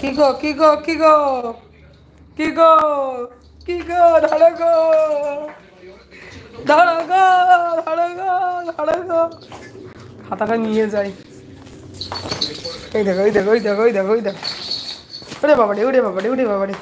কি গো কি গো কি গো কি গো কি গো ধরো গো ধরো গো ধরো গো ধরো গো খাতাটা নিয়ে যাই এই দেখো এই দেখো এই দেখো এই দেখো এই দেখো ওরে বাবা রে ওরে বাবা রে ওরে বাবা রে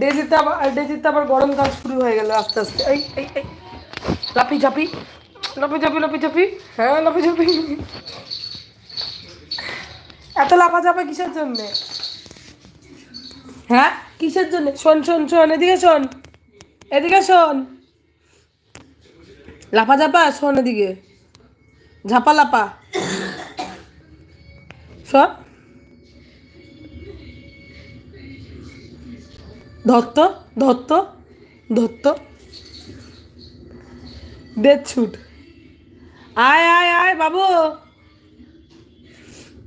ডেজিতে আবার ডেজিতে আবার গরম গরমকাল শুরু হয়ে গেল আস্তে আস্তে এই এই এই লাপি ঝাপি লাপি ঝাপি লাপি ঝাপি হ্যাঁ লাপি ঝাপি এত লাফাঝাপা কিসের জন্য হ্যাঁ কিসের জন্য শোন শোন শোন এদিকে শোন এদিকে শোন ঝাপা শোন এদিকে ঝাপা লাপা শোন ধত্ত ধত্ত ধত্ত দেড় ছুট আয় আয় আয় বাবু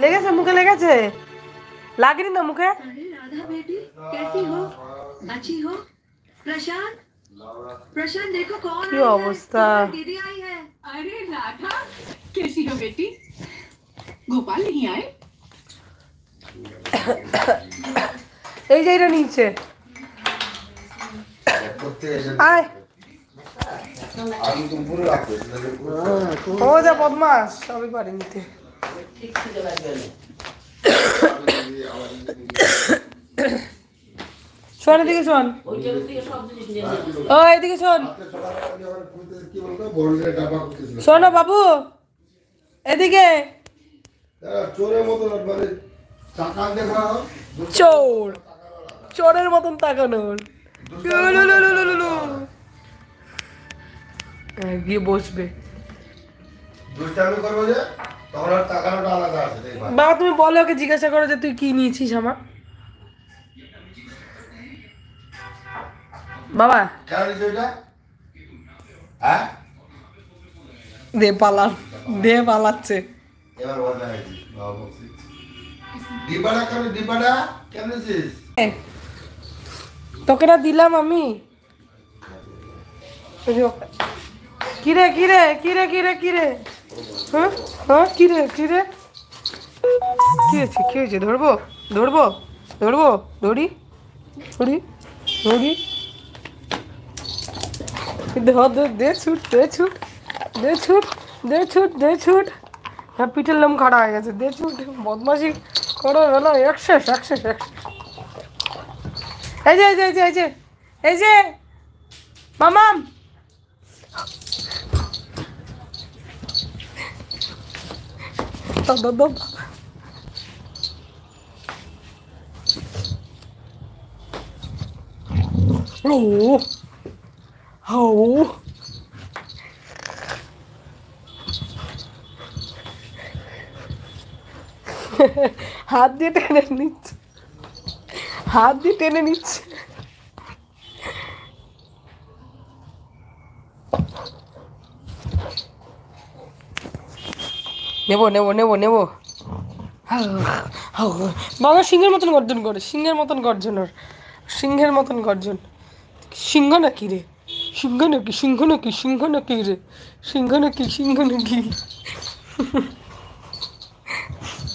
লেগেছে মুখে লেগেছে লাগেনি না মুখে রাধা বেটি কেসি হো अच्छी हो प्रशांत प्रशांत देखो कौन की अवस्था दीदी आई है अरे राधा कैसी हो बेटी गोपाल नहीं आए এই যাইরা নিচে আয় ও যা বদমাস সবই পারি নিতে ঠিক শোন এদিকে শোন ও এদিকে শোন বাবু এদিকে চোর চোরের মতন তাকানোর গিয়ে বসবে বাবা তুমি বলো ওকে জিজ্ঞাসা করো যে তুই কি নিয়েছিস আমার বাবা দে পালা দে পালাচ্ছে তোকে না দিলাম আমি কিরে কিরে কিরে কিরে কিরে হ্যাঁ হ্যাঁ রে রে কী হয়েছে কী হয়েছে ধরবো ধরবো ধরবো দে ছুট দে ছুট দে ছুট দে ছুট দে ছুট হ্যাঁ পিঠের লোম খাড়া হয়ে গেছে দে ছুট বদমাসি করো হলো একশেষ একশেষ একশেষ এই যে এই যে এই যে এই যে মামাম বাবা বাবা oh oh হাত দিয়ে টেনে নিচ্ছে হাত দিয়ে টেনে নিচ্ছে নেবো নেবো নেবো নেবো বাবা সিংহের মতন গর্জন করে সিংহের মতন গর্জন ওর সিংহের মতন গর্জন সিংহ নাকি রে সিংহ নাকি সিংহ নাকি সিংহ নাকি রে সিংহ নাকি সিংহ নাকি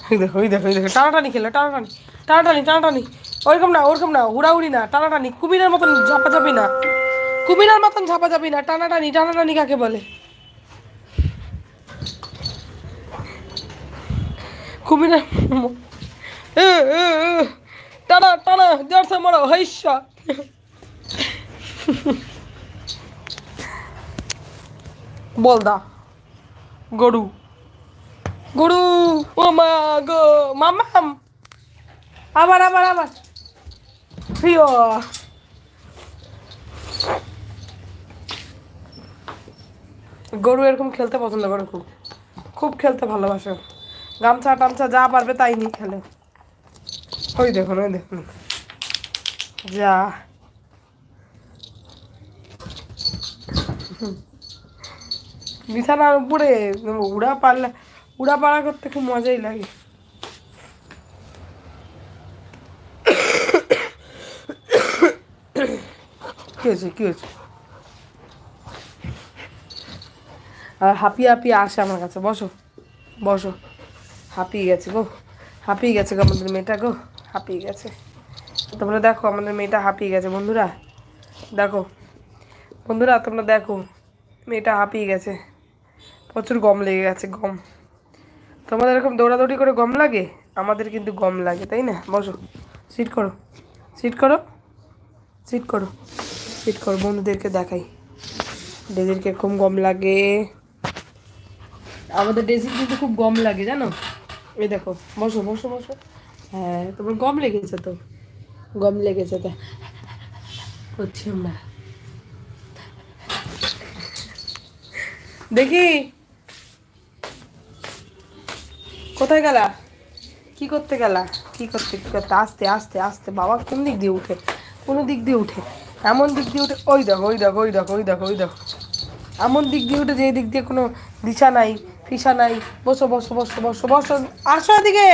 ওই দেখো ওই দেখো ওই দেখো টানাটানি খেলো টানাটানি টানাটানি টানাটানি ওরকম না ওরকম না উড়াউড়ি না টানাটানি কুমিরের মতন ঝাপা ঝাপাঝাপি না কুমিরের মতন ঝাপাঝাপি না টানাটানি টানাটানি কাকে বলে খুবই না টানা টানা জোরসে মারো হৈশা বলদা গরু গরু ও মা গো মামাম আবার আবার আবার প্রিয় গরু এরকম খেলতে পছন্দ করে খুব খুব খেলতে ভালোবাসে গামছা টামছা যা পারবে তাই নিয়ে খেলে ওই দেখুন ওই দেখুন যা বিছানার উপরে উড়া পাল্লা উড়া পাড়া করতে খুব মজাই লাগে কী হয়েছে কি হয়েছে আর হাঁপিয়ে হাঁপিয়ে আসে আমার কাছে বসো বসো হাঁপিয়ে গেছে গো হাঁপিয়ে গেছে গো আমাদের মেয়েটা গো হাঁপিয়ে গেছে তোমরা দেখো আমাদের মেয়েটা হাঁপিয়ে গেছে বন্ধুরা দেখো বন্ধুরা তোমরা দেখো মেয়েটা হাঁপিয়ে গেছে প্রচুর গম লেগে গেছে গম তোমাদের এরকম দৌড়াদৌড়ি করে গম লাগে আমাদের কিন্তু গম লাগে তাই না বসো সিট করো সিট করো সিট করো সিট করো বন্ধুদেরকে দেখাই ডেজির কিরকম গম লাগে আমাদের ডেজির কিন্তু খুব গম লাগে জানো এই দেখো বসো বসো বসো হ্যাঁ তোমার গম লেগেছে তো গম লেগেছে তো করছি আমরা দেখি কোথায় গেলা কি করতে গেলা কি করতে কি করতে আস্তে আস্তে আস্তে বাবা কোন দিক দিয়ে উঠে কোনো দিক দিয়ে উঠে এমন দিক দিয়ে উঠে ওই দেখো ওই দেখো ওই দেখো ওই দেখো ওই দেখো এমন দিক দিয়ে উঠে যে দিক দিয়ে কোনো দিশা নাই তৃষা নাই বসো বসো বসো বসো বসো আসো এদিকে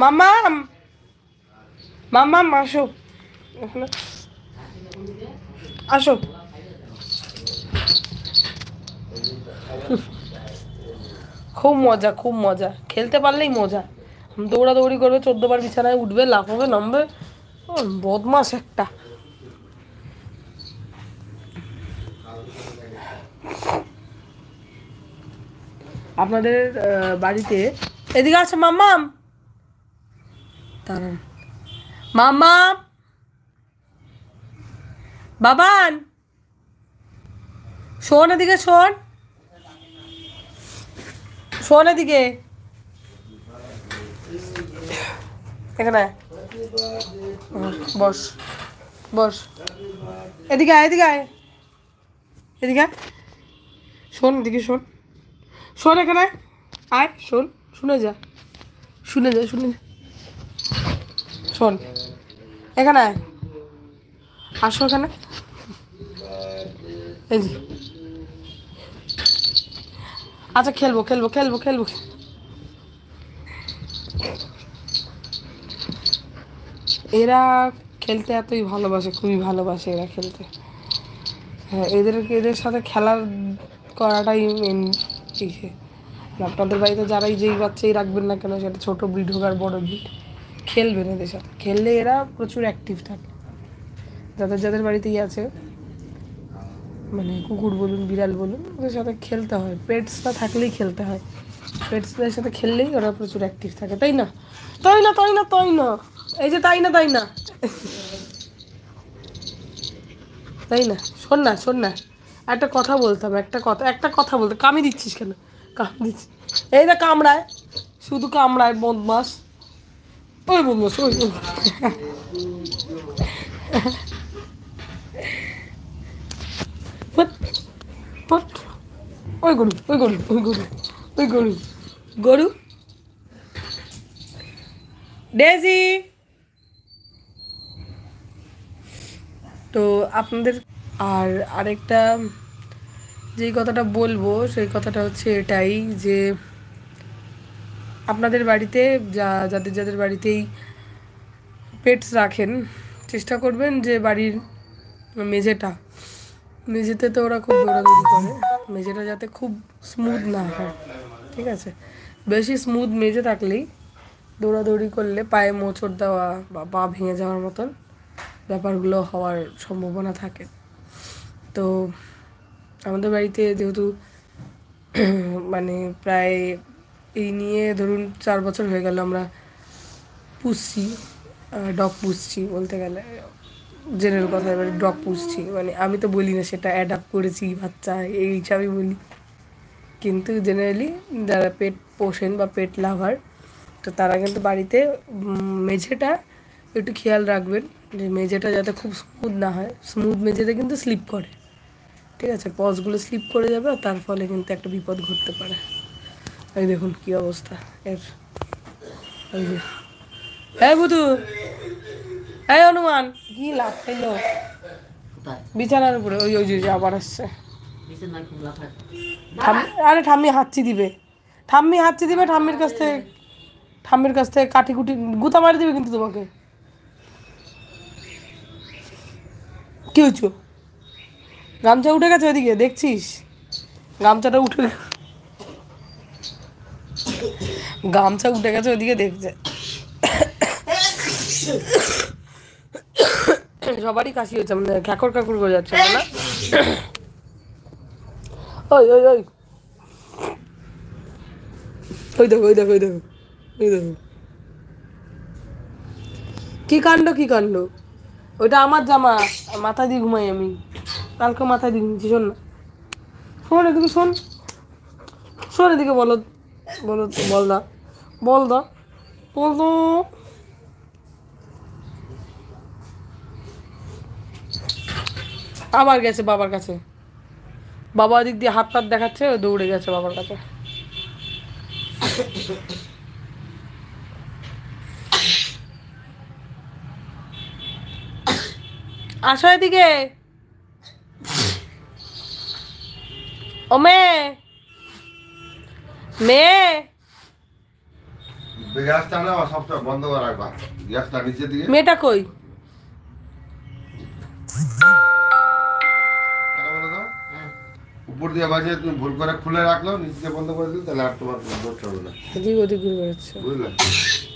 মাম্মাম মাম্মাম আসো আসো খুব মজা খুব মজা খেলতে পারলেই মজা দৌড়াদৌড়ি করবে চোদ্দবার বিছানায় উঠবে লাফাবে নামবে বদমাস একটা আপনাদের বাড়িতে এদিকে আছে মাম্মাম দাঁড়ান মাম্মাম বাবান শোন এদিকে শোন শোন এদিকে এখানে বস বস এদিকে আয় এদিকে আয় এদিকে শোন এদিকে শোন শোন এখানে আয় শোন শুনে যা শুনে যা শুনে যা শোন এখানে আয় আসো এখানে এই যে আচ্ছা খেলবো খেলবো খেলবো খেলবো এরা খেলতে এতই ভালোবাসে খুবই ভালোবাসে এরা খেলতে হ্যাঁ এদেরকে এদের সাথে খেলার করাটাই মেন বৃষ্টি আপনাদের বাড়িতে যারাই যেই বাচ্চাই রাখবেন না কেন সেটা ছোটো ব্রিড হোক আর বড়ো ব্রিড খেলবেন এদের সাথে খেললে এরা প্রচুর অ্যাক্টিভ থাকে যাদের যাদের বাড়িতেই আছে মানে কুকুর বলুন বিড়াল বলুন ওদের সাথে খেলতে হয় পেটসটা থাকলেই খেলতে হয় পেটসদের সাথে খেললেই ওরা প্রচুর অ্যাক্টিভ থাকে তাই না তাই না তাই না তাই না এই যে তাই না তাই না তাই না শোন না শোন না একটা কথা বলতাম একটা কথা একটা কথা বলতে কামি দিচ্ছিস কেন কামি দিচ্ছিস এই না কামড়ায় শুধু কামড়ায় বদমাস ওই বদমাস ওই ওই ওই গরু ওই গরু ওই গরু ওই গরু গরু ডেজি তো আপনাদের আর আরেকটা যেই কথাটা বলবো সেই কথাটা হচ্ছে এটাই যে আপনাদের বাড়িতে যা যাদের যাদের বাড়িতেই পেটস রাখেন চেষ্টা করবেন যে বাড়ির মেঝেটা মেঝেতে তো ওরা খুব দৌড়াদৌড়ি করে মেঝেটা যাতে খুব স্মুথ না হয় ঠিক আছে বেশি স্মুথ মেঝে থাকলেই দৌড়াদৌড়ি করলে পায়ে মোচড় দেওয়া বা পা ভেঙে যাওয়ার মতন ব্যাপারগুলো হওয়ার সম্ভাবনা থাকে তো আমাদের বাড়িতে যেহেতু মানে প্রায় এই নিয়ে ধরুন চার বছর হয়ে গেল আমরা পুষছি ডগ পুষছি বলতে গেলে জেনারেল কথা এবারে ডগ পুষছি মানে আমি তো বলি না সেটা অ্যাডাপ্ট করেছি বাচ্চা এই হিসাবে বলি কিন্তু জেনারেলি যারা পেট পোষেন বা পেট লাভার তো তারা কিন্তু বাড়িতে মেঝেটা একটু খেয়াল রাখবেন যে মেঝেটা যাতে খুব স্মুথ না হয় স্মুথ মেঝেতে কিন্তু স্লিপ করে ঠিক আছে পজগুলো স্লিপ করে যাবে আর তার ফলে কিন্তু একটা বিপদ ঘটতে পারে এই দেখুন কি অবস্থা এর হ্যাঁ বুধু হ্যাঁ হনুমান কি লাভ পেল বিছানার উপরে ওই ওই যে আবার আসছে আরে ঠাম্মি হাঁচি দিবে ঠাম্মি হাঁচি দিবে ঠাম্মির কাছ থেকে ঠাম্মির কাছ থেকে কাঠি কুটি গুতা মারি দিবে কিন্তু তোমাকে কি হয়েছো গামছা উঠে গেছে ওইদিকে দেখছিস গামছাটা উঠে গামছা উঠে গেছে ওইদিকে দেখছে সবারই কাশি হচ্ছে মানে খ্যাকর খ্যাকর করে যাচ্ছে না ওই ওই ওই ওই দেখো ওই দেখো ওই দেখো ওই দেখো কি কাণ্ড কি কাণ্ড ওইটা আমার জামা মাথা দিয়ে ঘুমাই আমি কালকে মাথায় দিয়ে নিচ্ছি শোন না শোন এদিকে শোন শোন এদিকে বলো বলো বল দা বল দা বল আবার গেছে বাবার কাছে বাবা দিক দিয়ে হাত হাত দেখাচ্ছে দৌড়ে গেছে বাবার কাছে আসো এদিকে ও মে মেয়ে গ্যাসটা না সবটা বন্ধ করে রাখবা গ্যাসটা নিচে দিয়ে মেয়েটা কই উপর দিয়ে বাজে তুমি ভুল করে খুলে রাখলো নিচে বন্ধ করে দিলে তাহলে আর তোমার বন্ধ হবে না এদিক ওদিক ঘুরে বেড়াচ্ছে বুঝলে